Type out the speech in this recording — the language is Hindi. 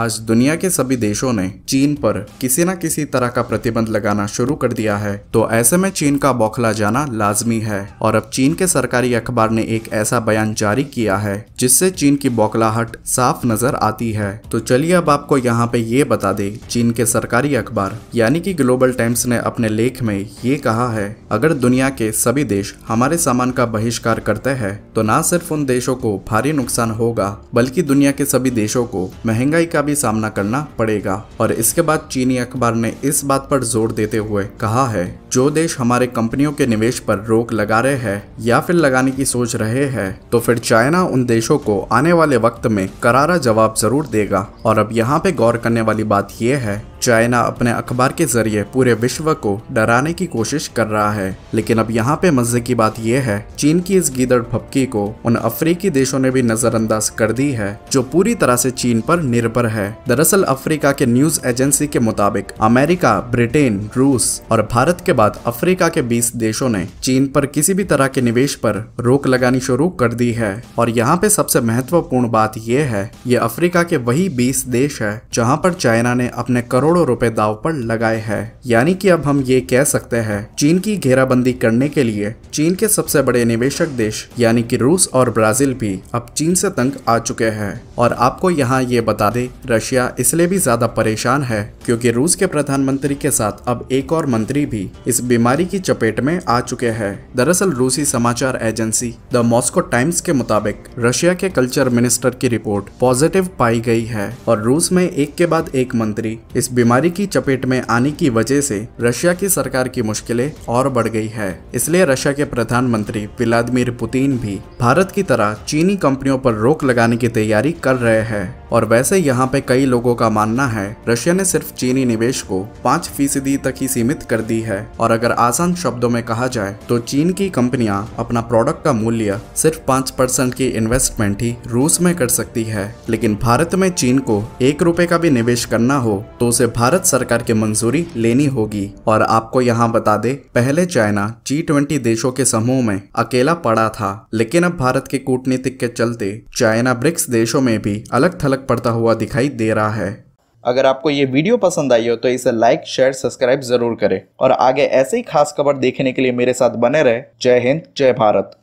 आज दुनिया के सभी देशों ने चीन पर किसी न किसी तरह का प्रतिबंध लगाना शुरू कर दिया है तो ऐसे में चीन का बौखला जाना लाजमी है और अब चीन के सरकारी अखबार ने एक ऐसा बयान जारी किया है जिससे चीन की बौखलाहट साफ नजर आती है तो चलिए अब आपको यहाँ पे ये बता दे चीन के सरकारी अखबार यानी की ग्लोबल टाइम्स ने अपने लेख में ये कहा है अगर दुनिया के सभी देश हमारे सामान का बहिष्कार करते हैं तो न सिर्फ उन देशों को भारी नुकसान होगा बल्कि दुनिया के सभी देशों को महंगाई का का भी सामना करना पड़ेगा और इसके बाद चीनी अखबार ने इस बात पर जोर देते हुए कहा है जो देश हमारे कंपनियों के निवेश पर रोक लगा रहे हैं या फिर लगाने की सोच रहे हैं तो फिर चाइना उन देशों को आने वाले वक्त में करारा जवाब जरूर देगा और अब यहाँ पे गौर करने वाली बात यह है चाइना अपने अखबार के जरिए पूरे विश्व को डराने की कोशिश कर रहा है लेकिन अब यहाँ पे मजे की बात यह है चीन की इस गीदड़ भपकी को उन अफ्रीकी देशों ने भी नजरअंदाज कर दी है जो पूरी तरह से चीन पर निर्भर है दरअसल अफ्रीका के न्यूज एजेंसी के मुताबिक अमेरिका ब्रिटेन रूस और भारत के बाद अफ्रीका के 20 देशों ने चीन पर किसी भी तरह के निवेश पर रोक लगानी शुरू कर दी है और यहाँ पे सबसे महत्वपूर्ण बात यह है ये अफ्रीका के वही बीस देश है जहाँ पर चाइना ने अपने करोड़ों रुपए दाव पर लगाए है यानी की अब हम ये कह सकते हैं चीन की घेराबंदी करने के लिए चीन के सबसे बड़े निवेशक देश यानी कि रूस और ब्राजील भी अब चीन से तंग आ चुके हैं और आपको यहाँ ये बता दे रशिया इसलिए भी ज्यादा परेशान है क्योंकि रूस के प्रधानमंत्री के साथ अब एक और मंत्री भी इस बीमारी की चपेट में आ चुके हैं दरअसल रूसी समाचार एजेंसी द मॉस्को टाइम्स के मुताबिक रशिया के कल्चर मिनिस्टर की रिपोर्ट पॉजिटिव पाई गई है और रूस में एक के बाद एक मंत्री इस बीमारी की चपेट में आने की वजह से रशिया की सरकार की मुश्किलें और बढ़ गई है इसलिए रशिया के प्रधानमंत्री व्लादिमिर पुतिन भी भारत की तरह चीनी कंपनियों पर रोक लगाने की तैयारी कर रहे हैं और वैसे यहाँ पे कई लोगों का मानना है रशिया ने सिर्फ चीनी निवेश को पाँच फीसदी तक ही सीमित कर दी है और अगर आसान शब्दों में कहा जाए तो चीन की कंपनियां अपना प्रोडक्ट का मूल्य सिर्फ पाँच परसेंट की इन्वेस्टमेंट ही रूस में कर सकती है लेकिन भारत में चीन को एक रुपए का भी निवेश करना हो तो उसे भारत सरकार की मंजूरी लेनी होगी और आपको यहाँ बता दे पहले चाइना जी ट्वेंटी देशों के समूह में अकेला पड़ा था लेकिन अब भारत के कूटनीतिक के चलते चाइना ब्रिक्स देशों में भी अलग थलग फर्क पड़ता हुआ दिखाई दे रहा है अगर आपको ये वीडियो पसंद आई हो तो इसे लाइक शेयर सब्सक्राइब जरूर करें और आगे ऐसे ही खास खबर देखने के लिए मेरे साथ बने रहे जय हिंद जय भारत